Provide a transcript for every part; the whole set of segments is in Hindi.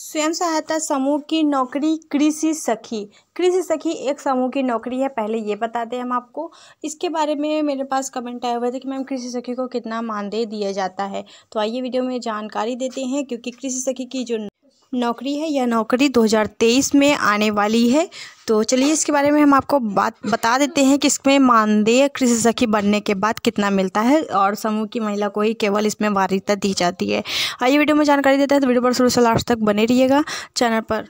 स्वयं सहायता समूह की नौकरी कृषि सखी कृषि सखी एक समूह की नौकरी है पहले ये बताते हैं हम आपको इसके बारे में मेरे पास कमेंट आए हुए थे कि मैम कृषि सखी को कितना मानदेय दिया जाता है तो आइए वीडियो में जानकारी देते हैं क्योंकि कृषि सखी की जो नौकरी है यह नौकरी 2023 में आने वाली है तो चलिए इसके बारे में हम आपको बात बता देते हैं कि इसमें मानदेय कृषि सखी बनने के बाद कितना मिलता है और समूह की महिला को ही केवल इसमें वारिता दी जाती है आइए वीडियो में जानकारी देते हैं तो वीडियो पर शुरू से लास्ट तक बने रहिएगा चैनल पर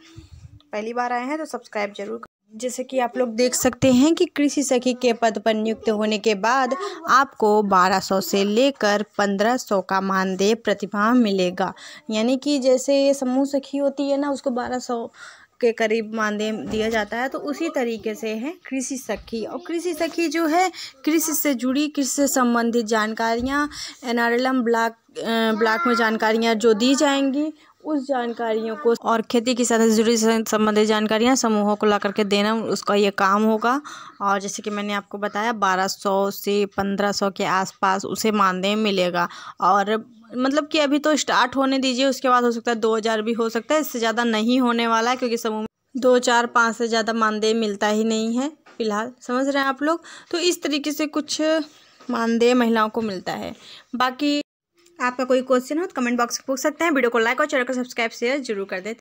पहली बार आए हैं तो सब्सक्राइब जरूर जैसे कि आप लोग देख सकते हैं कि कृषि सखी के पद पर नियुक्त होने के बाद आपको 1200 से लेकर 1500 का मानदेय प्रतिभा मिलेगा यानी कि जैसे ये समूह सखी होती है ना उसको 1200 के करीब मानदेय दिया जाता है तो उसी तरीके से है कृषि सखी और कृषि सखी जो है कृषि से जुड़ी कृषि से संबंधित जानकारियाँ एन ब्लॉक ब्लॉक में जानकारियाँ जो दी जाएंगी उस जानकारियों को और खेती के साथ जुड़ी संबंधित जानकारियाँ समूहों को ला करके देना उसका ये काम होगा और जैसे कि मैंने आपको बताया 1200 से 1500 के आसपास उसे मानदेय मिलेगा और मतलब कि अभी तो स्टार्ट होने दीजिए उसके बाद हो सकता है हजार भी हो सकता है इससे ज़्यादा नहीं होने वाला है क्योंकि समूह में दो चार पाँच से ज़्यादा मानदेय मिलता ही नहीं है फिलहाल समझ रहे हैं आप लोग तो इस तरीके से कुछ मानदेय महिलाओं को मिलता है बाकी आपका कोई क्वेश्चन हो तो कमेंट बॉक्स में पूछ सकते हैं वीडियो को लाइक और चैनल को सब्सक्राइब शेयर जरूर कर दें